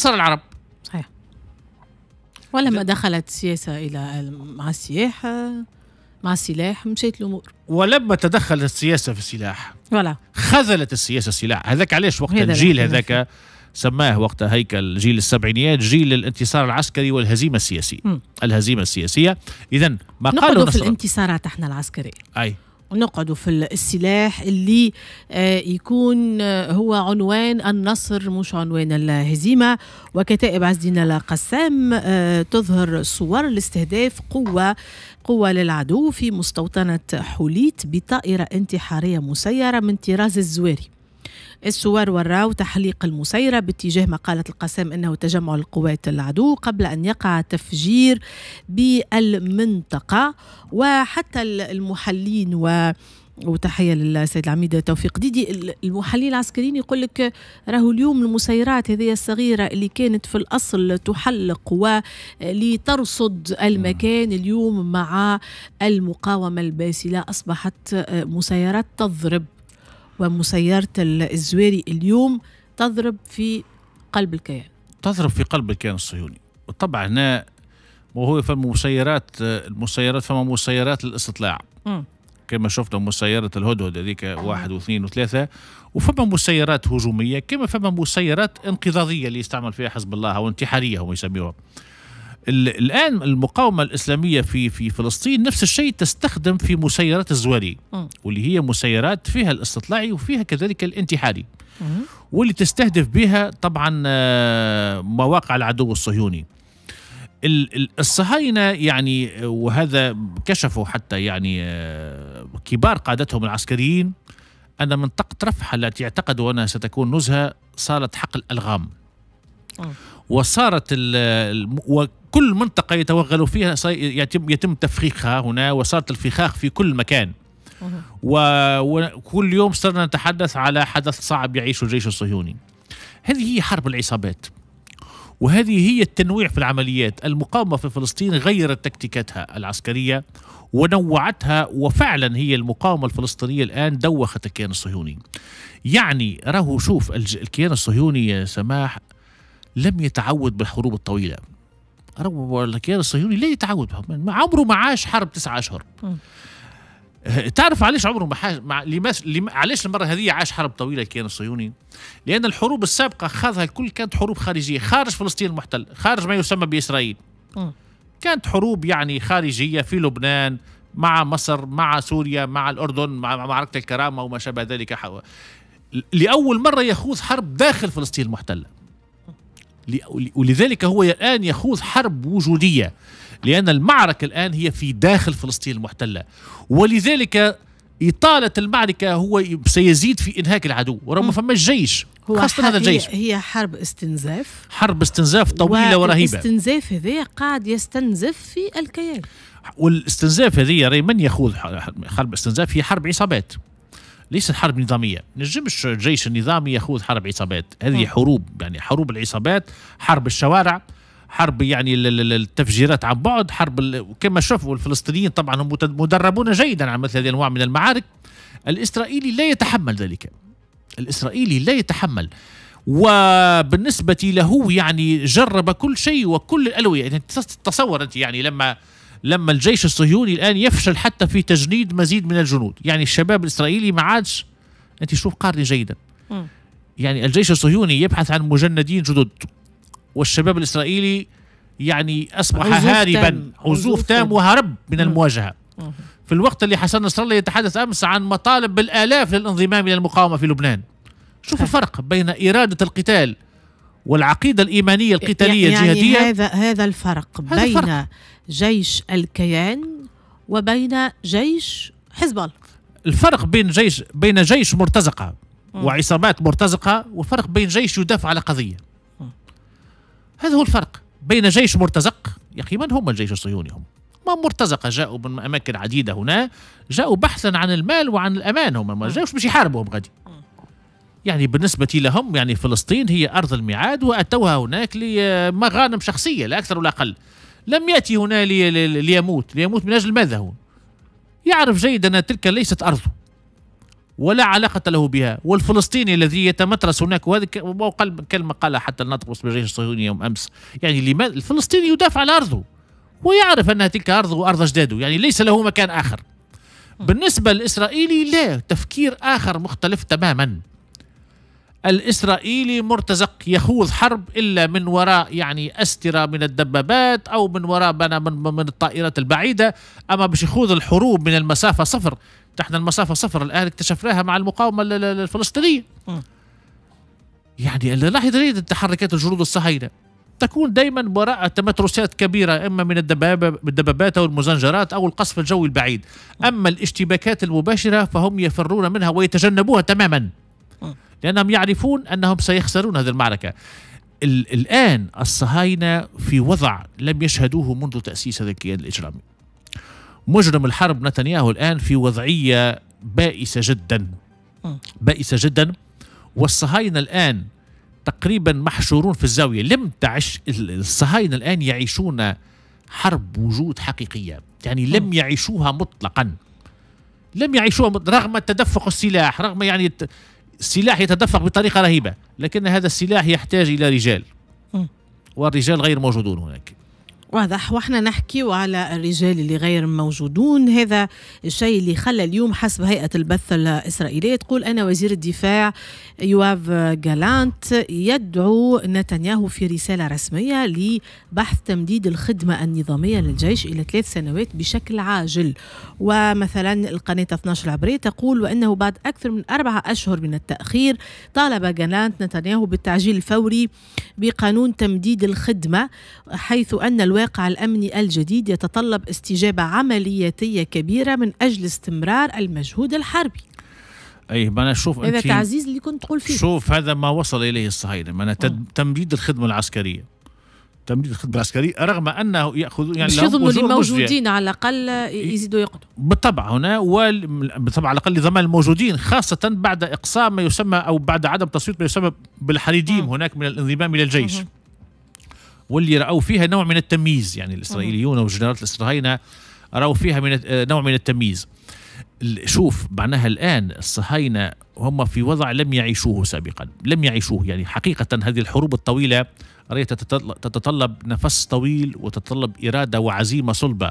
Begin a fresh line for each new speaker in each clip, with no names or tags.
انتصر العرب
صحيح ولما دخلت السياسة إلى مع السياحة مع السلاح مشيت الأمور
ولما تدخلت السياسة في السلاح ولا خذلت السياسة السلاح هذاك علاش وقت الجيل هذاك سماه وقتها هيكل جيل السبعينيات جيل الانتصار العسكري والهزيمة السياسية م. الهزيمة السياسية إذا ما قالوا في
الانتصارات احنا العسكرية أي نقعدوا في السلاح اللي آه، يكون آه، هو عنوان النصر مش عنوان الهزيمة وكتائب عز الدين القسام آه، تظهر صور لاستهداف قوة قوة للعدو في مستوطنة حوليت بطائرة انتحارية مسيرة من طراز الزواري السوار والراو تحليق المسيرة باتجاه ما قالت القسام أنه تجمع القوات العدو قبل أن يقع تفجير بالمنطقة وحتى المحلين و وتحيه للسيد العميد توفيق ديدي المحللين العسكريين يقول لك راهو اليوم المسيرات هذه الصغيره اللي كانت في الاصل تحلق ولترصد المكان اليوم مع المقاومه الباسله اصبحت مسيرات تضرب ومسيرة الزويري اليوم تضرب في قلب الكيان
تضرب في قلب الكيان الصهيوني وطبعا هنا وهو فما مسيرات المسيرات فما مسيرات الاستطلاع م. كما شفنا مسيرة الهدهد هذيك واحد واثنين وثلاثة وفما مسيرات هجومية كما فما مسيرات انقضاضية اللي يستعمل فيها حزب الله أو انتحارية هم يسميوها الان المقاومه الاسلاميه في في فلسطين نفس الشيء تستخدم في مسيرات الزوالي واللي هي مسيرات فيها الاستطلاعي وفيها كذلك الانتحاري واللي تستهدف بها طبعا آه، مواقع العدو الصهيوني الصهاينة يعني وهذا كشفوا حتى يعني آه، كبار قادتهم العسكريين أن منطقة رفح التي اعتقدوا أنها ستكون نزهة صارت حقل ألغام وصارت كل منطقة يتوغل فيها يتم تفخيخها هنا وصارت الفخاخ في كل مكان وكل يوم صرنا نتحدث على حدث صعب يعيشه الجيش الصهيوني هذه هي حرب العصابات وهذه هي التنويع في العمليات المقاومة في فلسطين غيرت تكتيكاتها العسكرية ونوعتها وفعلا هي المقاومة الفلسطينية الآن دوخت الكيان الصهيوني يعني راهو شوف الكيان الصهيوني يا سماح لم يتعود بالحروب الطويلة روبوا الكيان الصهيوني لا يتعود عمره ما عاش حرب تسعة أشهر تعرف علاش عمره ما حاش مع لماش لم... علاش المره هذه عاش حرب طويله الكيان الصهيوني؟ لان الحروب السابقه خاضها الكل كانت حروب خارجيه خارج فلسطين المحتل، خارج ما يسمى باسرائيل. كانت حروب يعني خارجيه في لبنان مع مصر مع سوريا مع الاردن مع معركه الكرامه وما شابه ذلك حوى. لاول مره يخوض حرب داخل فلسطين المحتله. ولذلك هو الآن يخوض حرب وجودية لأن المعركة الآن هي في داخل فلسطين المحتلة ولذلك إطالة المعركة هو سيزيد في إنهاك العدو ورغم ما فماش جيش خاصة هذا الجيش
هي حرب استنزاف
حرب استنزاف طويلة ورهيبة
الاستنزاف هذا قاعد يستنزف في الكيان
والاستنزاف هذه من يخوض حرب استنزاف هي حرب عصابات ليست حرب نظاميه نجمش الجيش النظامي يخوض حرب عصابات هذه حروب يعني حروب العصابات حرب الشوارع حرب يعني التفجيرات عن بعد حرب كما شافوا الفلسطينيين طبعا هم مدربون جيدا على مثل هذه الانواع من المعارك الاسرائيلي لا يتحمل ذلك الاسرائيلي لا يتحمل وبالنسبه له يعني جرب كل شيء وكل الالويه يعني تصور انت يعني لما لما الجيش الصهيوني الآن يفشل حتى في تجنيد مزيد من الجنود يعني الشباب الإسرائيلي ما عادش أنت شوف قارني جيدا م. يعني الجيش الصهيوني يبحث عن مجندين جدد والشباب الإسرائيلي يعني أصبح عزوف هاربا تام. عزوف تام وهرب من م. المواجهة م. في الوقت اللي حسن نصر الله يتحدث أمس عن مطالب بالآلاف للانضمام إلى المقاومة في لبنان شوف الفرق بين إرادة القتال والعقيدة الإيمانية القتالية يعني الجهادية هذا
هذا الفرق هذا بين الفرق. جيش الكيان وبين جيش حزب الله
الفرق بين جيش بين جيش مرتزقة م. وعصابات مرتزقة وفرق بين جيش يدافع على قضية م. هذا هو الفرق بين جيش مرتزق يا أخي من هم الجيش الصهيوني هم ما مرتزقة جاءوا من أماكن عديدة هنا جاءوا بحثا عن المال وعن الأمان هم ما جاوش باش يحاربوا هم غادي يعني بالنسبة لهم يعني فلسطين هي أرض الميعاد وأتوها هناك لمغانم شخصية لا أكثر ولا أقل لم يأتي هنا لي ليموت ليموت من أجل ماذا هو يعرف جيدا أن تلك ليست أرضه ولا علاقة له بها والفلسطيني الذي يتمترس هناك وهذا قال كلمة قالها حتى الناطق باسم الجيش الصهيوني يوم أمس يعني لماذا الفلسطيني يدافع عن أرضه ويعرف أنها تلك أرضه وأرض أجداده يعني ليس له مكان آخر بالنسبة للإسرائيلي لا تفكير آخر مختلف تماما الإسرائيلي مرتزق يخوض حرب إلا من وراء يعني أسترة من الدبابات أو من وراء بنا من, من الطائرات البعيدة أما باش يخوض الحروب من المسافة صفر تحت المسافة صفر الآن اكتشفناها مع المقاومة الفلسطينية يعني اللي راح يريد تحركات الجنود الصهاينة تكون دائما وراء تمترسات كبيره اما من الدبابات او المزنجرات او القصف الجوي البعيد اما الاشتباكات المباشره فهم يفرون منها ويتجنبوها تماما لأنهم يعرفون أنهم سيخسرون هذه المعركة الآن الصهاينة في وضع لم يشهدوه منذ تأسيس هذا الكيان الإجرامي مجرم الحرب نتنياهو الآن في وضعية بائسة جدا بائسة جدا والصهاينة الآن تقريبا محشورون في الزاوية لم تعش الصهاينة الآن يعيشون حرب وجود حقيقية يعني لم يعيشوها مطلقا لم يعيشوها رغم تدفق السلاح رغم يعني سلاح يتدفق بطريقة رهيبة لكن هذا السلاح يحتاج إلى رجال والرجال غير موجودون هناك
واضح واحنا نحكيو على الرجال اللي غير موجودون هذا الشيء اللي خلى اليوم حسب هيئة البث الإسرائيلية تقول أن وزير الدفاع يواف جالانت يدعو نتنياهو في رسالة رسمية لبحث تمديد الخدمة النظامية للجيش إلى ثلاث سنوات بشكل عاجل ومثلا القناة 12 عبرية تقول وأنه بعد أكثر من أربعة أشهر من التأخير طالب جالانت نتنياهو بالتعجيل الفوري بقانون تمديد الخدمة حيث أن الوالد الواقع الامني الجديد يتطلب استجابه عملياتيه كبيره من اجل استمرار المجهود الحربي
اي ما انا هذا تعزيز
اللي كنت تقول فيه شوف
هذا ما وصل اليه الصهاينه ما آه. تمديد الخدمه العسكريه تمديد الخدمه العسكريه رغم انه يأخذ يعني مش يضمنوا اللي موجودين
على الاقل يزيدوا يقعدوا
بالطبع هنا بالطبع على الاقل لضمان الموجودين خاصه بعد اقصاء ما يسمى او بعد عدم تصويت ما يسمى بالحريديم آه. هناك من الانضمام الى الجيش مم. واللي رأوا فيها نوع من التمييز يعني الإسرائيليون والجنرالات الصهاينه رأوا فيها من آه، نوع من التمييز شوف معناها الآن الصهاينة هم في وضع لم يعيشوه سابقا لم يعيشوه يعني حقيقة هذه الحروب الطويلة تتطلب نفس طويل وتتطلب إرادة وعزيمة صلبة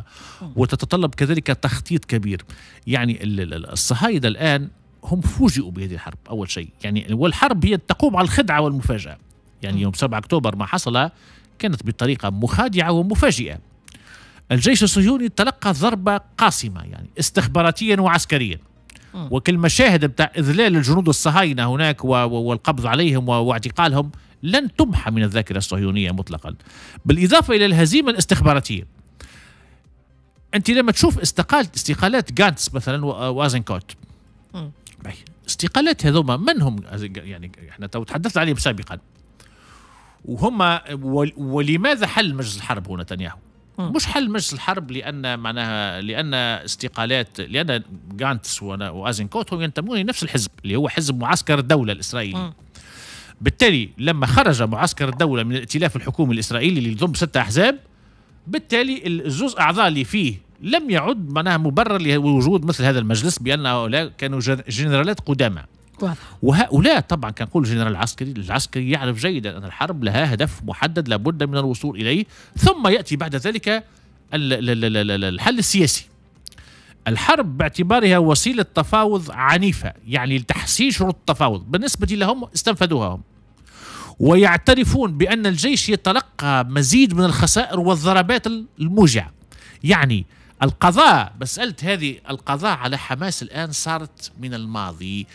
وتتطلب كذلك تخطيط كبير يعني الصهايدة الآن هم فوجئوا بهذه الحرب أول شيء يعني والحرب هي تقوم على الخدعة والمفاجأة يعني يوم 7 أكتوبر ما حصل كانت بطريقة مخادعة ومفاجئة الجيش الصهيوني تلقى ضربة قاسمة يعني استخباراتيا وعسكريا وكل مشاهد بتاع إذلال الجنود الصهاينة هناك والقبض عليهم واعتقالهم لن تمحى من الذاكرة الصهيونية مطلقا بالإضافة إلى الهزيمة الاستخباراتية انت لما تشوف استقالة استقالات جانتس مثلا وازنكوت استقالات هذوما من هم يعني احنا تحدثنا عليهم سابقا وهم ولماذا حل مجلس الحرب هو نتنياهو مش حل مجلس الحرب لان معناها لان استقالات لان جانتس وازنكوت هم ينتمون لنفس الحزب اللي هو حزب معسكر الدوله الاسرائيلي بالتالي لما خرج معسكر الدوله من الائتلاف الحكومي الاسرائيلي اللي يضم ستة احزاب بالتالي الجزء اعضاء اللي فيه لم يعد معناها مبرر لوجود مثل هذا المجلس بان هؤلاء كانوا جنرالات قدامى وهؤلاء طبعا كان يقول الجنرال العسكري العسكري يعرف جيدا أن الحرب لها هدف محدد لابد من الوصول إليه ثم يأتي بعد ذلك الحل السياسي الحرب باعتبارها وسيلة تفاوض عنيفة يعني لتحسين شروط التفاوض بالنسبة لهم استنفذوها هم ويعترفون بأن الجيش يتلقى مزيد من الخسائر والضربات الموجعة يعني القضاء مسألة هذه القضاء على حماس الآن صارت من الماضي